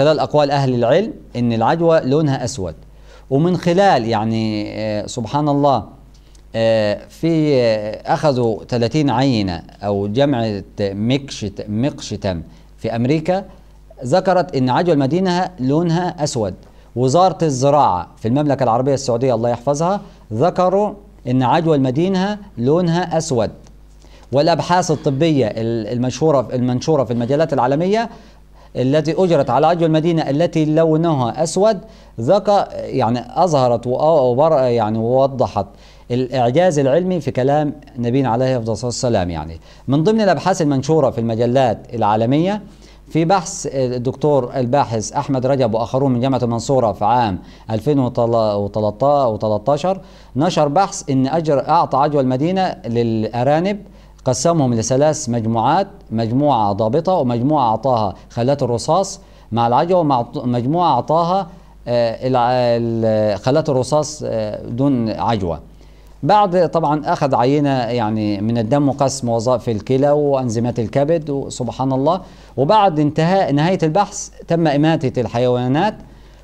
خلال أقوال أهل العلم أن العجوة لونها أسود ومن خلال يعني آه، سبحان الله آه، في آه، أخذوا 30 عينة أو جمعة مكشت في أمريكا ذكرت أن عجوة المدينة لونها أسود وزارة الزراعة في المملكة العربية السعودية الله يحفظها ذكروا أن عجوة المدينة لونها أسود والأبحاث الطبية المشهورة المنشورة في المجالات العالمية التي أجرت على أجل المدينة التي لونها أسود ذكى يعني أظهرت وبر يعني ووضحت الإعجاز العلمي في كلام نبينا عليه أفضل الصلاة والسلام يعني من ضمن الأبحاث المنشورة في المجلات العالمية في بحث الدكتور الباحث أحمد رجب وآخرون من جامعة المنصورة في عام 2013 نشر بحث إن أجر أعطى عجوة المدينة للأرانب قسمهم لثلاث مجموعات مجموعة ضابطة ومجموعة أعطاها خلات الرصاص مع العجوة ومجموعة أعطاها آه، آه، خلات الرصاص آه، دون عجوة بعد طبعا أخذ عينة يعني من الدم وقسم وظائف الكلى وأنزيمات الكبد وسبحان الله وبعد انتهاء نهاية البحث تم إماتة الحيوانات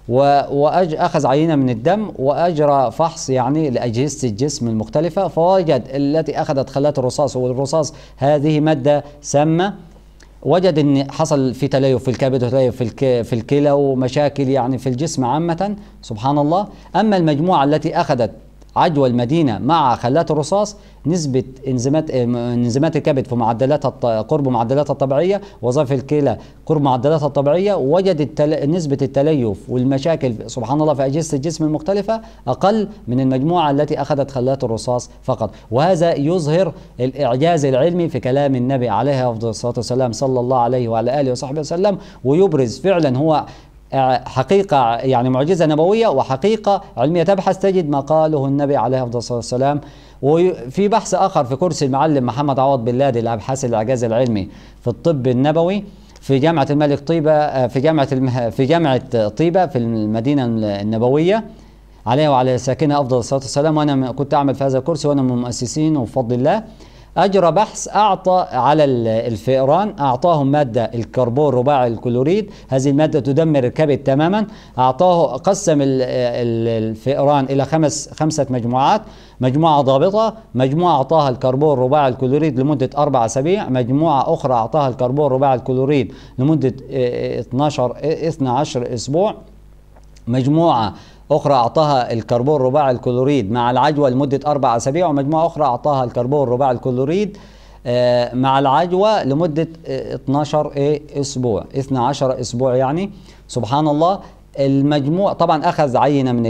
وأخذ عينة من الدم وأجرى فحص يعني لأجهزة الجسم المختلفة فوجد التي أخذت خلات الرصاص والرصاص هذه مادة سامة وجد ان حصل في تليف في الكبد وتليف في في الكلى ومشاكل يعني في الجسم عامه سبحان الله اما المجموعه التي اخذت عجوى المدينة مع خلات الرصاص نسبة انزيمات انزيمات الكبد في معدلاتها قرب معدلاتها الطبيعية وظائف الكلى قرب معدلاتها الطبيعية وجدت نسبة التليف والمشاكل سبحان الله في أجهزة الجسم المختلفة أقل من المجموعة التي أخذت خلات الرصاص فقط وهذا يظهر الإعجاز العلمي في كلام النبي عليه أفضل الصلاة والسلام صلى الله عليه وعلى آله وصحبه وسلم ويبرز فعلا هو آه، حقيقة يعني معجزة نبوية وحقيقة علمية تبحث تجد ما قاله النبي عليه أفضل الصلاة والسلام وفي بحث آخر في كرسي المعلم محمد عوض بلادي لأبحاث الإعجاز العلمي في الطب النبوي في جامعة الملك طيبة آه، في جامعة في جامعة طيبة في المدينة النبوية عليه وعلى ساكنة أفضل الصلاة والسلام وأنا كنت أعمل في هذا الكرسي وأنا من المؤسسين وبفضل الله أجرى بحث أعطى على الفئران أعطاهم مادة الكربون رباعي الكلوريد هذه المادة تدمر الكبد تماما أعطاه قسم الفئران إلى خمس خمسة مجموعات مجموعة ضابطة مجموعة أعطاها الكربون رباعي الكلوريد لمدة أربع أسابيع مجموعة أخرى أعطاها الكربون رباعي الكلوريد لمدة 12 آه، 12 آه، آه، أسبوع مجموعة أخرى أعطاها الكربون رباعي الكلوريد مع العجوة لمدة أربع أسابيع ومجموعة أخرى أعطاها الكربون رباعي الكلوريد آه، مع العجوة لمدة 12 آه، إيه، أسبوع 12 أسبوع يعني سبحان الله المجموع طبعا اخذ عينه من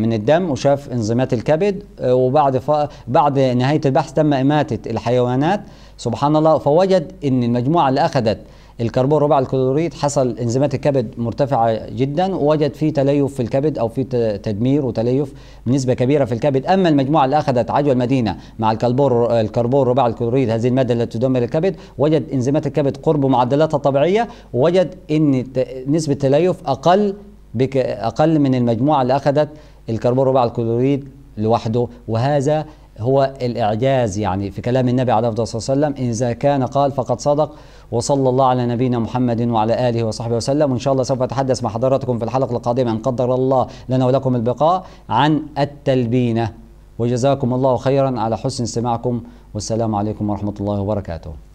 من الدم وشاف انزيمات الكبد آه، وبعد ف... بعد نهايه البحث تم اماته الحيوانات سبحان الله فوجد ان المجموعه اللي اخذت الكربون ربع الكلوريد حصل انزيمات الكبد مرتفعه جدا ووجد في تليف في الكبد او في تدمير وتليف بنسبه كبيره في الكبد اما المجموعه اللي اخذت عجوه المدينه مع الكربون الكربون ربع الكلوريد هذه الماده التي تدمر الكبد وجد انزيمات الكبد قرب معدلاتها الطبيعيه وجد ان نسبه التليف اقل بك اقل من المجموعه اللي اخذت الكربون ربع الكلوريد لوحده وهذا هو الإعجاز يعني في كلام النبي عليه الصلاة والسلام إذا كان قال فقد صدق وصلى الله على نبينا محمد وعلى آله وصحبه وسلم وإن شاء الله سوف أتحدث مع حضراتكم في الحلقة القادمة إن قدر الله لنا ولكم البقاء عن التلبينة وجزاكم الله خيرا على حسن استماعكم والسلام عليكم ورحمة الله وبركاته